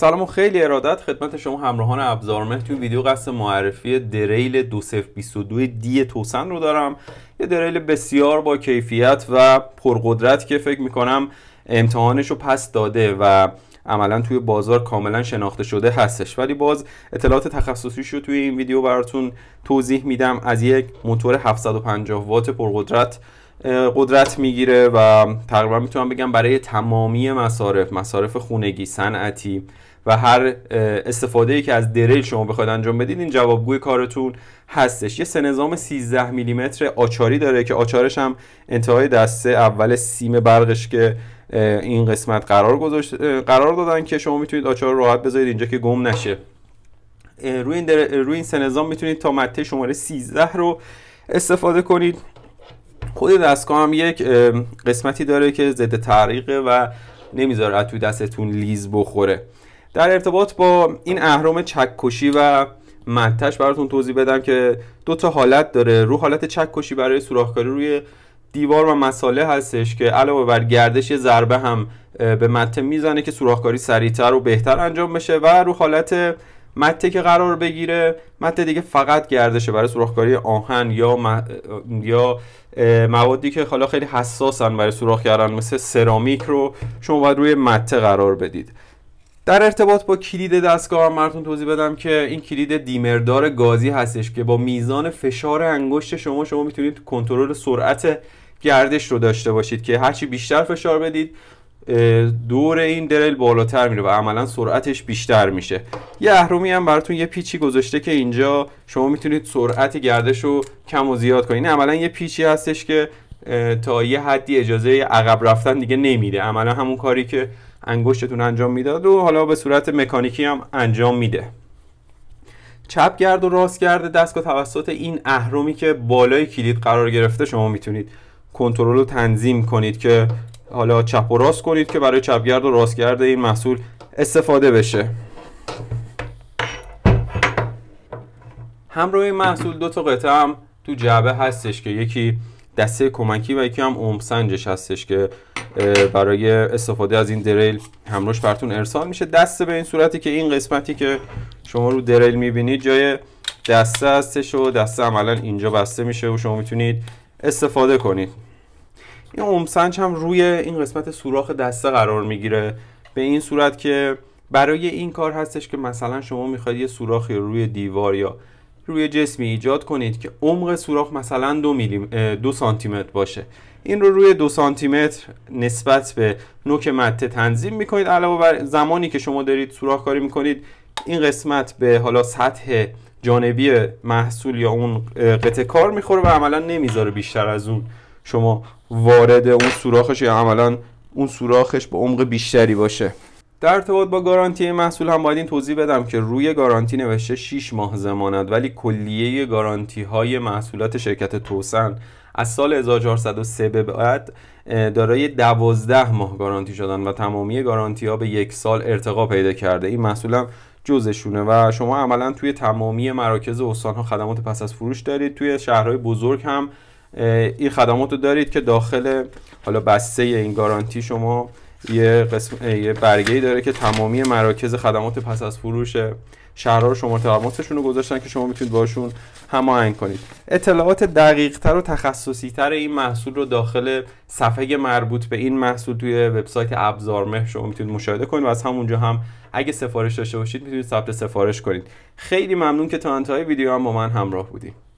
سلام و خیلی ارادت خدمت شما همراهان ابزارمه توی ویدیو قصد معرفی دریل 2022 دی توسن رو دارم یه دریل بسیار با کیفیت و پرقدرت که فکر میکنم امتحانش رو پس داده و عملا توی بازار کاملا شناخته شده هستش ولی باز اطلاعات تخصصیش رو توی این ویدیو براتون توضیح میدم از یک موتور 750 وات پرقدرت قدرت میگیره و تقریبا میتونم بگم برای تمامی مصارف مصارف خونگی صنعتی و هر استفاده ای که از دریل شما بخواید انجام بدید این جوابگوی کارتون هستش یه سنظام 13 میلیمتر آچاری داره که آچارش هم انتهای دسته اول سیم برقش که این قسمت قرار گذاشت قرار دادن که شما میتونید آچار راحت بذارید اینجا که گم نشه روی این, در... روی این سنظام میتونید تا مته شماره 13 رو استفاده کنید خود دستگاه هم یک قسمتی داره که ضد تحریقه و نمیذاره توی دستتون لیز بخوره در ارتباط با این اهرام چککشی و متش براتون توضیح بدم که دو تا حالت داره رو حالت چککشی برای سوراخکاری روی دیوار و مساله هستش که علاوه بر گردش ضربه هم به مته میزنه که سوراخکاری سریعتر و بهتر انجام بشه و رو حالت مته که قرار بگیره مته دیگه فقط گردشه برای سوراخکاری آهن یا یا موادی که حالا خیلی حساسن برای سوراخ کردن مثل سرامیک رو شما باید روی مته قرار بدید در ارتباط با کلید دستگاه هم براتون توضیح بدم که این کلید دیمردار گازی هستش که با میزان فشار انگشت شما شما میتونید کنترل سرعت گردش رو داشته باشید که هرچی بیشتر فشار بدید دور این دریل بالاتر میره و عملا سرعتش بیشتر میشه یه اهرومی هم براتون یه پیچی گذاشته که اینجا شما میتونید سرعت گردش رو کم و زیاد کنید این عملا یه پیچی هستش که تا یه حدی اجازه عقب رفتن دیگه نمیده عملا همون کاری که انگشتتون انجام میداد و حالا به صورت مکانیکی هم انجام میده چپ گرد و راست گرد دستگاه توسط این اهرمی که بالای کلید قرار گرفته شما میتونید کنترل رو تنظیم کنید که حالا چپ و راست کنید که برای چپگرد و راست گرد این محصول استفاده بشه همراه این محصول دو تا قطعه هم تو جعبه هستش که یکی دسته کمکی و یکی هم ام هستش که برای استفاده از این دریل همراهش براتون ارسال میشه دسته به این صورتی که این قسمتی که شما رو دریل میبینید جای دسته هستش و دسته عملا اینجا بسته میشه و شما میتونید استفاده کنید این عمسنج هم روی این قسمت سوراخ دسته قرار میگیره به این صورت که برای این کار هستش که مثلا شما میخواید یه سوراخی روی دیوار یا روی جسمی ایجاد کنید که عمق سوراخ مثلا دو, میلی... دو سانتی متر باشه این رو روی دو سانتی متر نسبت به نوک مته تنظیم میکنید علاوه بر زمانی که شما دارید سوراخ کاری میکنید این قسمت به حالا سطح جانبی محصول یا اون قطه کار میخوره و عملا نمیذاره بیشتر از اون شما وارد اون سوراخش یا عملا اون سوراخش به عمق بیشتری باشه در ارتباط با گارانتی محصول هم باید این توضیح بدم که روی گارانتی نوشته 6 ماه زمانت ولی کلیه گارانتی های محصولات شرکت توسن از سال 1403 به بعد دارای 12 ماه گارانتی شدن و تمامی گارانتی ها به یک سال ارتقا پیدا کرده این محصول هم جزشونه و شما عملا توی تمامی مراکز استان ها خدمات پس از فروش دارید توی شهرهای بزرگ هم این خدمات رو دارید که داخل حالا بسته این گارانتی شما یه قسم یه برگه داره که تمامی مراکز خدمات پس از فروش شهرها رو شماره تماسشون رو گذاشتن که شما میتونید باشون هماهنگ کنید اطلاعات دقیق تر و تخصصی تر این محصول رو داخل صفحه مربوط به این محصول توی وبسایت ابزارمه شما میتونید مشاهده کنید و از همونجا هم اگه سفارش داشته باشید میتونید ثبت سفارش کنید خیلی ممنون که تا انتهای ویدیو هم با من همراه بودید